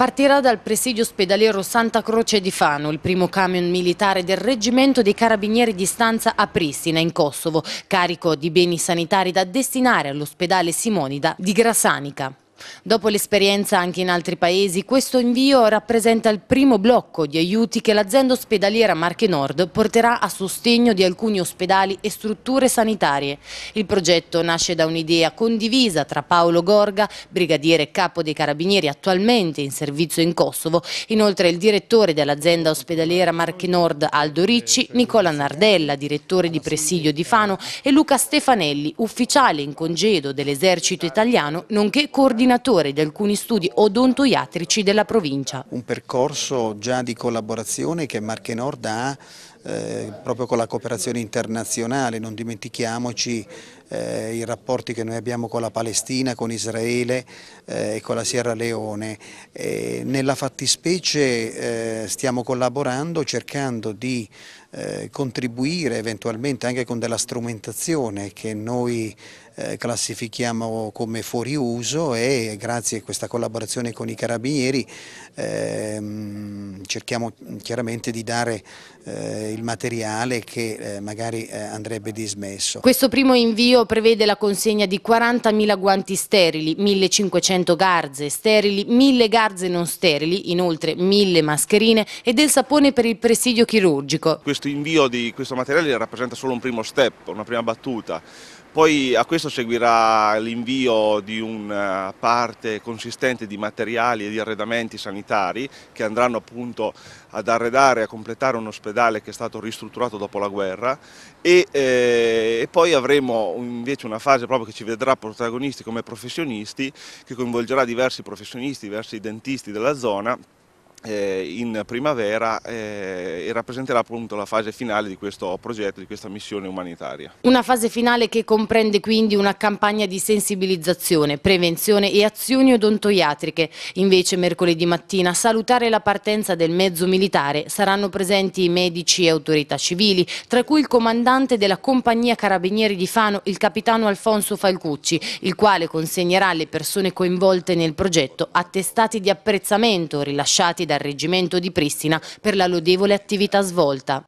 Partirà dal presidio ospedaliero Santa Croce di Fano il primo camion militare del reggimento dei carabinieri di stanza a Pristina in Kosovo, carico di beni sanitari da destinare all'ospedale Simonida di Grasanica. Dopo l'esperienza anche in altri paesi, questo invio rappresenta il primo blocco di aiuti che l'azienda ospedaliera Marche Nord porterà a sostegno di alcuni ospedali e strutture sanitarie. Il progetto nasce da un'idea condivisa tra Paolo Gorga, brigadiere capo dei carabinieri attualmente in servizio in Kosovo, inoltre il direttore dell'azienda ospedaliera Marche Nord Aldo Ricci, Nicola Nardella, direttore di presidio di Fano e Luca Stefanelli, ufficiale in congedo dell'esercito italiano, nonché coordinatore coordinatore di alcuni studi odontoiatrici della provincia. Un percorso già di collaborazione che Marche Nord ha eh, proprio con la cooperazione internazionale, non dimentichiamoci eh, i rapporti che noi abbiamo con la Palestina, con Israele eh, e con la Sierra Leone. E nella fattispecie eh, stiamo collaborando cercando di eh, contribuire eventualmente anche con della strumentazione che noi classifichiamo come fuori uso e grazie a questa collaborazione con i carabinieri ehm, cerchiamo chiaramente di dare eh, il materiale che eh, magari eh, andrebbe dismesso. Questo primo invio prevede la consegna di 40.000 guanti sterili, 1.500 garze sterili, 1.000 garze non sterili, inoltre 1.000 mascherine e del sapone per il presidio chirurgico. Questo invio di questo materiale rappresenta solo un primo step, una prima battuta. Poi a questo seguirà l'invio di una eh, parte consistente di materiali e di arredamenti sanitari che andranno appunto ad arredare e a completare un ospedale che è stato ristrutturato dopo la guerra e, eh, e poi avremo invece una fase proprio che ci vedrà protagonisti come professionisti che coinvolgerà diversi professionisti, diversi dentisti della zona eh, in primavera eh, e rappresenterà appunto la fase finale di questo progetto, di questa missione umanitaria. Una fase finale che comprende quindi una campagna di sensibilizzazione, prevenzione e azioni odontoiatriche. Invece mercoledì mattina a salutare la partenza del mezzo militare saranno presenti medici e autorità civili, tra cui il comandante della compagnia Carabinieri di Fano, il capitano Alfonso Falcucci, il quale consegnerà alle persone coinvolte nel progetto attestati di apprezzamento rilasciati dal Reggimento di Pristina per la lodevole attività svolta.